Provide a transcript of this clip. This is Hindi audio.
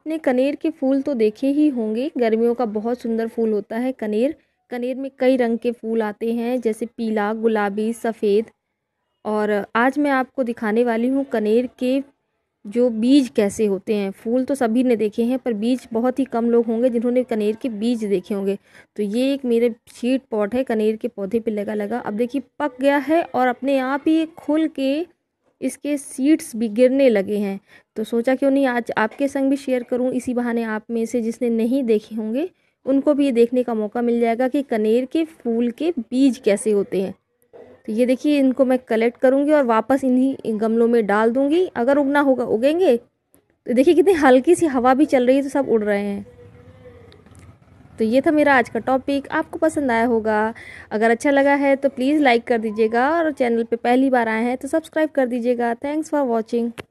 आपने कनेर के फूल तो देखे ही होंगे गर्मियों का बहुत सुंदर फूल होता है कनेर कनेर में कई रंग के फूल आते हैं जैसे पीला गुलाबी सफ़ेद और आज मैं आपको दिखाने वाली हूँ कनेर के जो बीज कैसे होते हैं फूल तो सभी ने देखे हैं पर बीज बहुत ही कम लोग होंगे जिन्होंने कनेर के बीज देखे होंगे तो ये एक मेरे शीट पॉट है कनेर के पौधे पे लगा लगा अब देखिए पक गया है और अपने आप ही खुल के इसके सीड्स भी गिरने लगे हैं तो सोचा क्यों नहीं आज आपके संग भी शेयर करूं इसी बहाने आप में से जिसने नहीं देखे होंगे उनको भी ये देखने का मौका मिल जाएगा कि कनेर के फूल के बीज कैसे होते हैं तो ये देखिए इनको मैं कलेक्ट करूँगी और वापस इन्हीं गमलों में डाल दूँगी अगर उगना होगा उगेंगे तो देखिए कितनी हल्की सी हवा भी चल रही है तो सब उड़ रहे हैं तो ये था मेरा आज का टॉपिक आपको पसंद आया होगा अगर अच्छा लगा है तो प्लीज़ लाइक कर दीजिएगा और चैनल पे पहली बार आए हैं तो सब्सक्राइब कर दीजिएगा थैंक्स फॉर वॉचिंग